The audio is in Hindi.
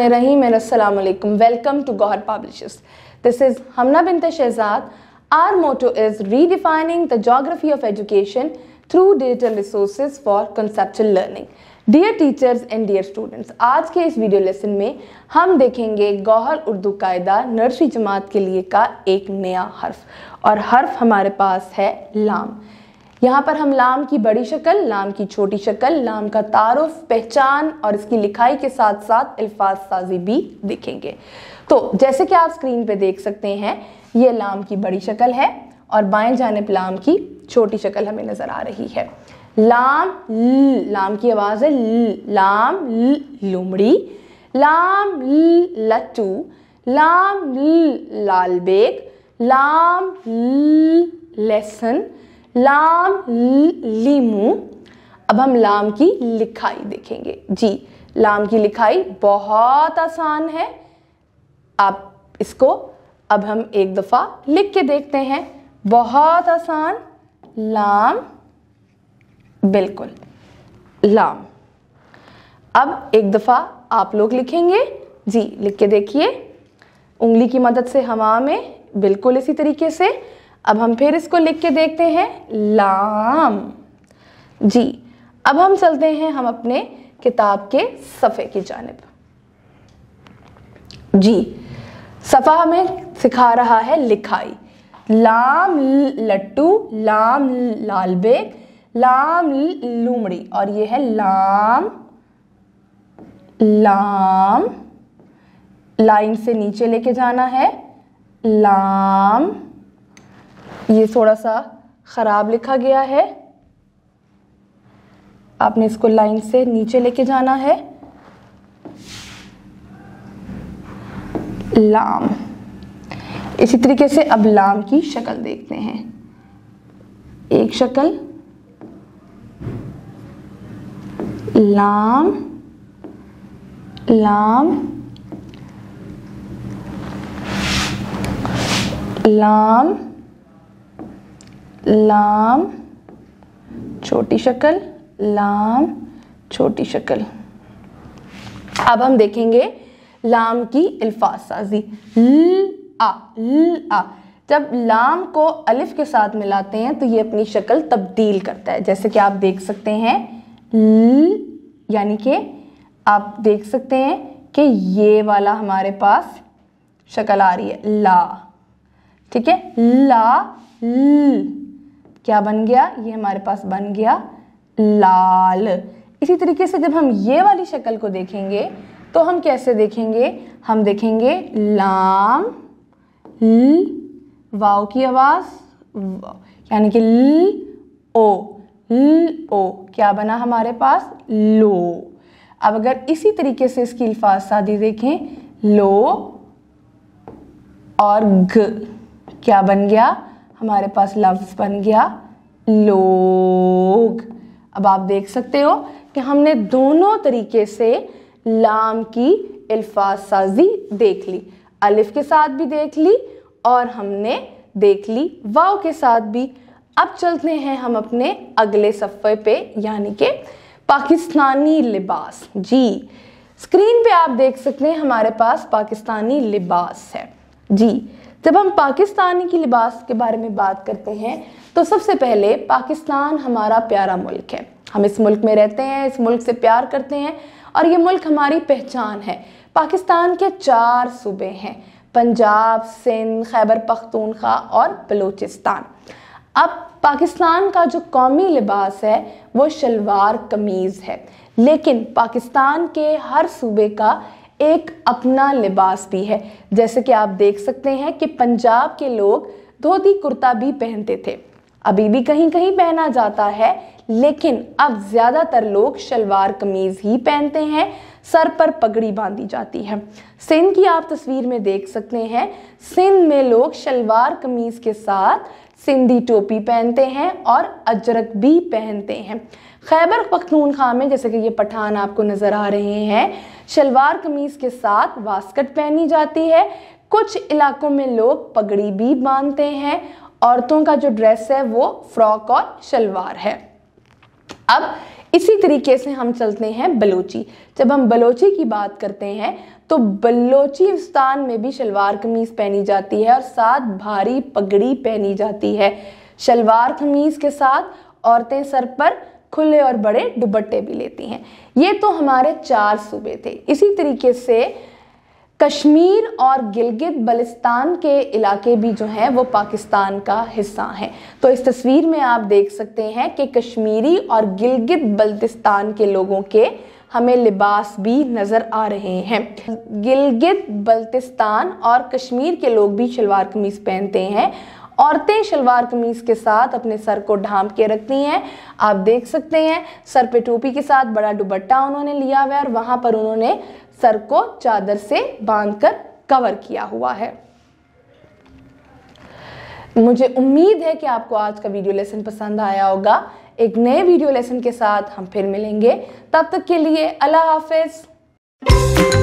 रहीम अलैक्म welcome to Gauhar publishers this is Hamna बिनते Shahzad our motto is redefining the geography of education through digital resource for conceptual learning dear teachers and dear students आज के इस वीडियो लेसन में हम देखेंगे गौहर उर्दू कायदा नर्सरी जमात के लिए का एक नया हर्फ और हर्फ हमारे पास है लाम यहाँ पर हम लाम की बड़ी शक्ल लाम की छोटी शक्ल लाम का तारफ़ पहचान और इसकी लिखाई के साथ साथ अल्फाज साजी भी देखेंगे तो जैसे कि आप स्क्रीन पे देख सकते हैं ये लाम की बड़ी शक्ल है और बाएं जानब लाम की छोटी शक्ल हमें नज़र आ रही है लाम ल, लाम की आवाज़ है ल, लाम ल, लुमड़ी लाम ल, लट्टू लाम ल, लाल बेग लाम ल, लेसन लाम लीमू अब हम लाम की लिखाई देखेंगे जी लाम की लिखाई बहुत आसान है आप इसको अब हम एक दफ़ा लिख के देखते हैं बहुत आसान लाम बिल्कुल लाम अब एक दफ़ा आप लोग लिखेंगे जी लिख के देखिए उंगली की मदद से हवा में बिल्कुल इसी तरीके से अब हम फिर इसको लिख के देखते हैं लाम जी अब हम चलते हैं हम अपने किताब के सफ़े की जानब जी सफ़ा हमें सिखा रहा है लिखाई लाम लट्टू लाम लाल बेग लाम लूमड़ी और ये है लाम लाम लाइन से नीचे लेके जाना है लाम ये थोड़ा सा ख़राब लिखा गया है आपने इसको लाइन से नीचे लेके जाना है लाम इसी तरीके से अब लाम की शक्ल देखते हैं एक शक्ल लाम लाम लाम लाम छोटी शक्ल लाम छोटी शक्ल अब हम देखेंगे लाम की अल्फाज साजी ल आ ल आ जब लाम को अलिफ के साथ मिलाते हैं तो ये अपनी शक्ल तब्दील करता है जैसे कि आप देख सकते हैं ल यानी कि आप देख सकते हैं कि ये वाला हमारे पास शक्ल आ रही है ला ठीक है ला ल क्या बन गया ये हमारे पास बन गया लाल इसी तरीके से जब हम ये वाली शक्ल को देखेंगे तो हम कैसे देखेंगे हम देखेंगे लाम ल वाओ की आवाज़ यानी कि ल ओ ल ओ क्या बना हमारे पास लो अब अगर इसी तरीके से इसकी अल्फाज सादी देखें लो और ग क्या बन गया हमारे पास लफ्ज़ बन गया लोग अब आप देख सकते हो कि हमने दोनों तरीके से लाम की अल्फाज साजी देख ली अलिफ के साथ भी देख ली और हमने देख ली वाव के साथ भी अब चलते हैं हम अपने अगले सफ़े पे यानी कि पाकिस्तानी लिबास जी स्क्रीन पे आप देख सकते हैं हमारे पास पाकिस्तानी लिबास है जी जब हम पाकिस्तानी की लिबास के बारे में बात करते हैं तो सबसे पहले पाकिस्तान हमारा प्यारा मुल्क है हम इस मुल्क में रहते हैं इस मुल्क से प्यार करते हैं और ये मुल्क हमारी पहचान है पाकिस्तान के चार सूबे हैं पंजाब सिंध खैबर पख्तूनख्वा और बलूचिस्तान अब पाकिस्तान का जो कौमी लिबास है वो शलवार कमीज़ है लेकिन पाकिस्तान के हर सूबे का एक अपना लिबास भी है जैसे कि आप देख सकते हैं कि पंजाब के लोग धोती कुर्ता भी पहनते थे अभी भी कहीं कहीं पहना जाता है लेकिन अब ज़्यादातर लोग शलवार कमीज़ ही पहनते हैं सर पर पगड़ी बांधी जाती है सिंध की आप तस्वीर में देख सकते हैं सिंध में लोग शलवार कमीज़ के साथ सिंधी टोपी पहनते हैं और अजरक भी पहनते हैं खैबर खां में जैसे कि ये पठान आपको नज़र आ रहे हैं शलवार कमीज़ के साथ वास्कट पहनी जाती है कुछ इलाकों में लोग पगड़ी भी बांधते हैं औरतों का जो ड्रेस है वो फ्रॉक और शलवार है अब इसी तरीके से हम चलते हैं बलोची जब हम बलोची की बात करते हैं तो स्थान में भी शलवार कमीज पहनी जाती है और साथ भारी पगड़ी पहनी जाती है शलवार कमीज के साथ औरतें सर पर खुले और बड़े दुबट्टे भी लेती हैं ये तो हमारे चार सूबे थे इसी तरीके से कश्मीर और गिलगित बलिस्तान के इलाके भी जो हैं वो पाकिस्तान का हिस्सा हैं तो इस तस्वीर में आप देख सकते हैं कि कश्मीरी और गिलगित बल्तिस्तान के लोगों के हमें लिबास भी नज़र आ रहे हैं गिलगित बल्तिस्तान और कश्मीर के लोग भी शलवार कमीज़ पहनते हैं औरतें शलवार कमीज के साथ अपने सर को ढांप के रखती हैं आप देख सकते हैं सर पे टोपी के साथ बड़ा दुबट्टा उन्होंने लिया हुआ है और वहां पर उन्होंने सर को चादर से बांध कर कवर किया हुआ है मुझे उम्मीद है कि आपको आज का वीडियो लेसन पसंद आया होगा एक नए वीडियो लेसन के साथ हम फिर मिलेंगे तब तक के लिए अल्लाह हाफिज़